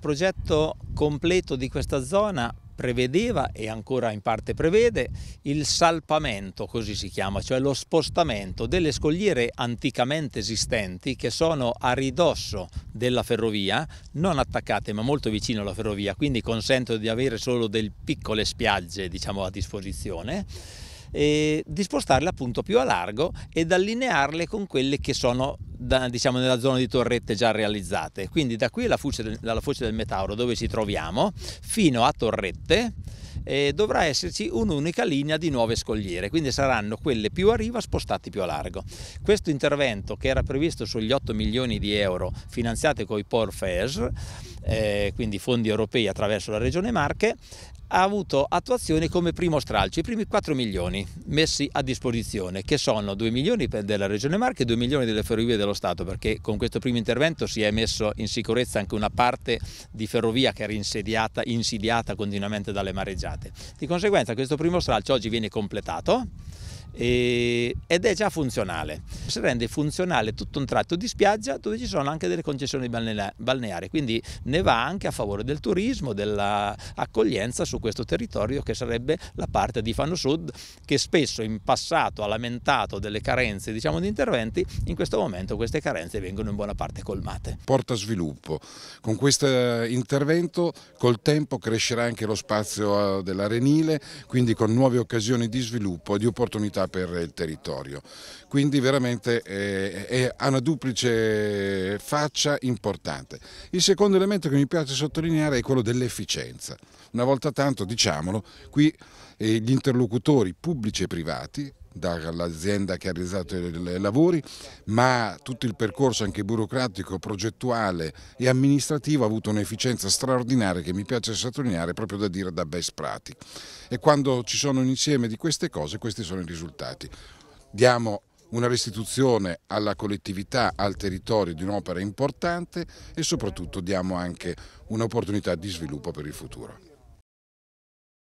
Il progetto completo di questa zona prevedeva e ancora in parte prevede il salpamento, così si chiama, cioè lo spostamento delle scogliere anticamente esistenti che sono a ridosso della ferrovia, non attaccate ma molto vicino alla ferrovia, quindi consentono di avere solo delle piccole spiagge diciamo, a disposizione e di spostarle appunto più a largo ed allinearle con quelle che sono da, diciamo, nella zona di torrette già realizzate. Quindi da qui alla foce, del, alla foce del Metauro dove ci troviamo fino a Torrette eh, dovrà esserci un'unica linea di nuove scogliere, quindi saranno quelle più a riva spostate più a largo. Questo intervento che era previsto sugli 8 milioni di euro finanziati con i POR FES, eh, quindi fondi europei attraverso la Regione Marche, ha avuto attuazione come primo stralcio, i primi 4 milioni messi a disposizione, che sono 2 milioni della Regione Marche e 2 milioni delle Ferrovie dello Stato, perché con questo primo intervento si è messo in sicurezza anche una parte di ferrovia che era insediata, insidiata continuamente dalle mareggiate realizzate. Di conseguenza questo primo stralcio oggi viene completato ed è già funzionale. Si rende funzionale tutto un tratto di spiaggia dove ci sono anche delle concessioni balneari, quindi ne va anche a favore del turismo, dell'accoglienza su questo territorio che sarebbe la parte di Fano Sud che spesso in passato ha lamentato delle carenze diciamo, di interventi, in questo momento queste carenze vengono in buona parte colmate. Porta sviluppo, con questo eh, intervento col tempo crescerà anche lo spazio eh, dell'arenile, quindi con nuove occasioni di sviluppo e di opportunità per il territorio. Quindi veramente eh, ha una duplice faccia importante. Il secondo elemento che mi piace sottolineare è quello dell'efficienza. Una volta tanto, diciamolo, qui eh, gli interlocutori pubblici e privati dall'azienda che ha realizzato i lavori, ma tutto il percorso anche burocratico, progettuale e amministrativo ha avuto un'efficienza straordinaria che mi piace sottolineare proprio da dire da best practice. E quando ci sono un insieme di queste cose, questi sono i risultati. Diamo una restituzione alla collettività, al territorio di un'opera importante e soprattutto diamo anche un'opportunità di sviluppo per il futuro.